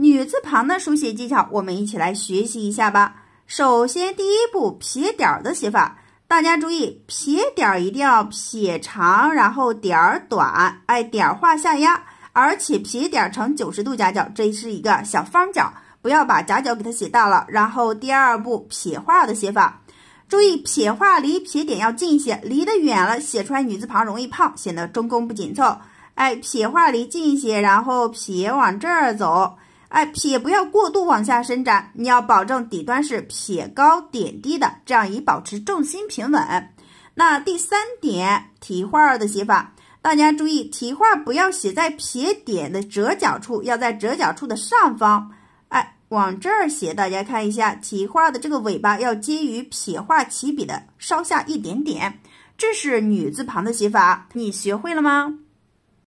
女字旁的书写技巧，我们一起来学习一下吧。首先，第一步撇点的写法，大家注意，撇点一定要撇长，然后点短。哎，点画下压，而且撇点成九十度夹角，这是一个小方角，不要把夹角给它写大了。然后第二步撇画的写法，注意撇画离撇点要近一些，离得远了写出来女字旁容易胖，显得中宫不紧凑。哎，撇画离近一些，然后撇往这儿走。哎，撇不要过度往下伸展，你要保证底端是撇高点低的，这样以保持重心平稳。那第三点提画的写法，大家注意，提画不要写在撇点的折角处，要在折角处的上方，哎，往这儿写。大家看一下，提画的这个尾巴要接于撇画起笔的稍下一点点。这是女字旁的写法，你学会了吗？